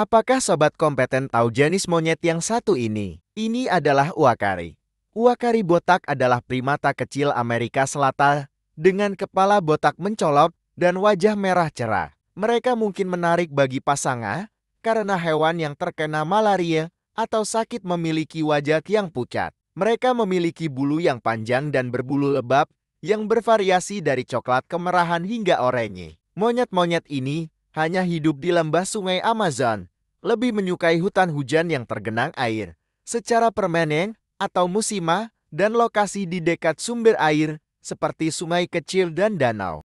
Apakah sobat kompeten tahu jenis monyet yang satu ini? Ini adalah uakari. Uakari botak adalah primata kecil Amerika Selatan dengan kepala botak mencolok dan wajah merah cerah. Mereka mungkin menarik bagi pasangan karena hewan yang terkena malaria atau sakit memiliki wajah yang pucat. Mereka memiliki bulu yang panjang dan berbulu lebab yang bervariasi dari coklat kemerahan hingga oranye. Monyet-monyet ini hanya hidup di lembah sungai Amazon lebih menyukai hutan hujan yang tergenang air secara permanen atau musimah dan lokasi di dekat sumber air seperti sungai kecil dan danau.